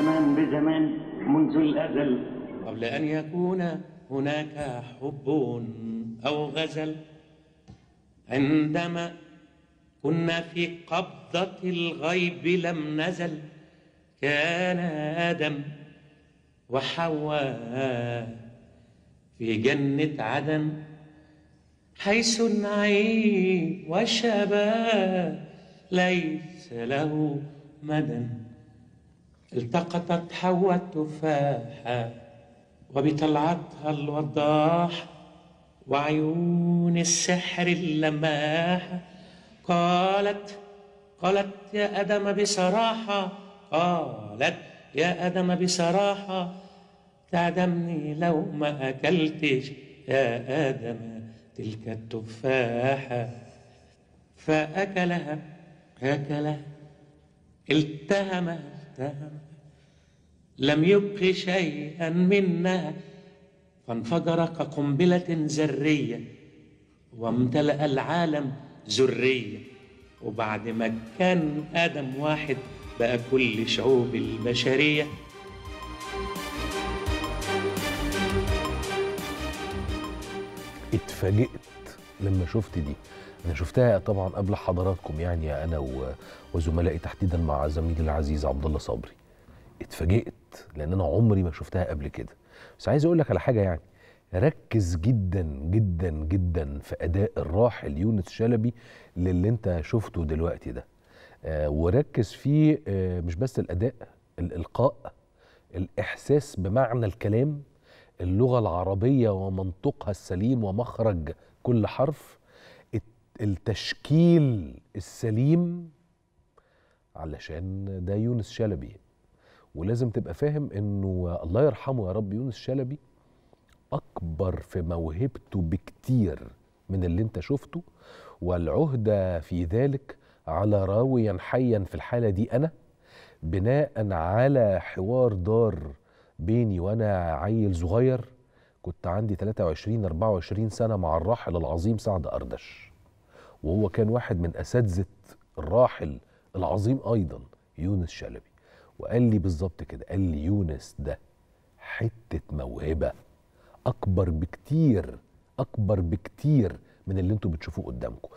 زمان بزمان منذ الأزل قبل أن يكون هناك حب أو غزل عندما كنا في قبضة الغيب لم نزل كان آدم وحواء في جنة عدن حيث النعيم والشباب ليس له مدن التقطت حواء التفاحة وبطلعتها الوضاح وعيون السحر اللماحة قالت قالت يا أدم بصراحة قالت يا أدم بصراحة تعدمني لو ما أكلتش يا آدم تلك التفاحة فأكلها أكلها التهمها التهمها لم يبق شيئا منا فانفجر كقنبلة ذرية وامتلأ العالم ذرية وبعد ما كان آدم واحد بقى كل شعوب البشرية اتفاجئت لما شفت دي انا شفتها طبعا قبل حضراتكم يعني انا وزملائي تحديدا مع زميلي العزيز عبد الله صبري اتفاجئت لان انا عمري ما شفتها قبل كده بس عايز اقول لك على حاجه يعني ركز جدا جدا جدا في اداء الراحل يونس شلبي للي انت شفته دلوقتي ده آه وركز فيه آه مش بس الاداء الالقاء الاحساس بمعنى الكلام اللغه العربيه ومنطقها السليم ومخرج كل حرف التشكيل السليم علشان ده يونس شلبي ولازم تبقى فاهم انه الله يرحمه يا رب يونس شلبي اكبر في موهبته بكتير من اللي انت شفته والعهده في ذلك على راويا حيا في الحاله دي انا بناء على حوار دار بيني وانا عيل صغير كنت عندي 23 24 سنه مع الراحل العظيم سعد اردش وهو كان واحد من اساتذه الراحل العظيم ايضا يونس شلبي وقال لي بالظبط كده قال لي يونس ده حته موهبه اكبر بكتير اكبر بكتير من اللي انتوا بتشوفوه قدامكم